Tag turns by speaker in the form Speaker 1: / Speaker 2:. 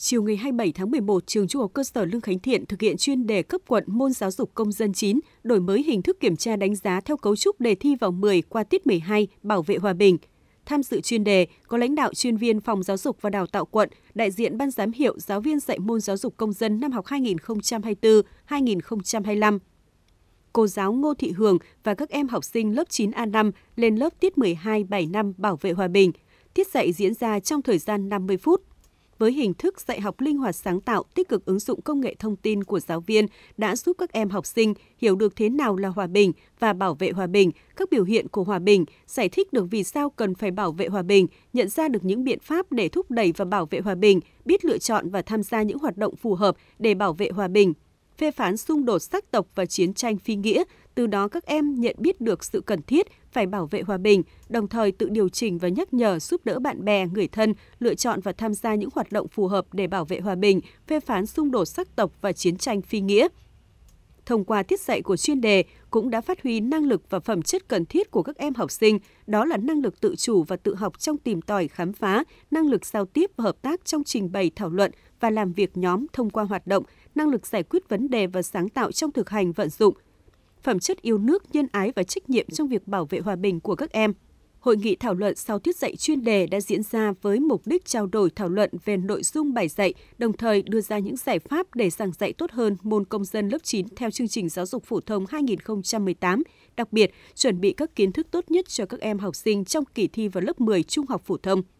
Speaker 1: Chiều ngày 27 tháng 11, trường Trung học cơ sở Lương Khánh Thiện thực hiện chuyên đề cấp quận môn giáo dục công dân 9, đổi mới hình thức kiểm tra đánh giá theo cấu trúc đề thi vào 10 qua tiết 12, bảo vệ hòa bình. Tham dự chuyên đề có lãnh đạo chuyên viên phòng giáo dục và đào tạo quận, đại diện ban giám hiệu giáo viên dạy môn giáo dục công dân năm học 2024-2025. Cô giáo Ngô Thị Hường và các em học sinh lớp 9A5 lên lớp tiết 12 7 năm bảo vệ hòa bình. Tiết dạy diễn ra trong thời gian 50 phút với hình thức dạy học linh hoạt sáng tạo, tích cực ứng dụng công nghệ thông tin của giáo viên đã giúp các em học sinh hiểu được thế nào là hòa bình và bảo vệ hòa bình, các biểu hiện của hòa bình, giải thích được vì sao cần phải bảo vệ hòa bình, nhận ra được những biện pháp để thúc đẩy và bảo vệ hòa bình, biết lựa chọn và tham gia những hoạt động phù hợp để bảo vệ hòa bình, phê phán xung đột sắc tộc và chiến tranh phi nghĩa, từ đó các em nhận biết được sự cần thiết phải bảo vệ hòa bình, đồng thời tự điều chỉnh và nhắc nhở giúp đỡ bạn bè, người thân lựa chọn và tham gia những hoạt động phù hợp để bảo vệ hòa bình, phê phán xung đột sắc tộc và chiến tranh phi nghĩa thông qua tiết dạy của chuyên đề cũng đã phát huy năng lực và phẩm chất cần thiết của các em học sinh, đó là năng lực tự chủ và tự học trong tìm tòi, khám phá, năng lực giao tiếp và hợp tác trong trình bày, thảo luận và làm việc nhóm thông qua hoạt động, năng lực giải quyết vấn đề và sáng tạo trong thực hành vận dụng, phẩm chất yêu nước, nhân ái và trách nhiệm trong việc bảo vệ hòa bình của các em – hội nghị thảo luận sau tiết dạy chuyên đề đã diễn ra với mục đích trao đổi thảo luận về nội dung bài dạy, đồng thời đưa ra những giải pháp để giảng dạy tốt hơn môn công dân lớp 9 theo chương trình giáo dục phổ thông 2018, đặc biệt chuẩn bị các kiến thức tốt nhất cho các em học sinh trong kỳ thi vào lớp 10 trung học phổ thông.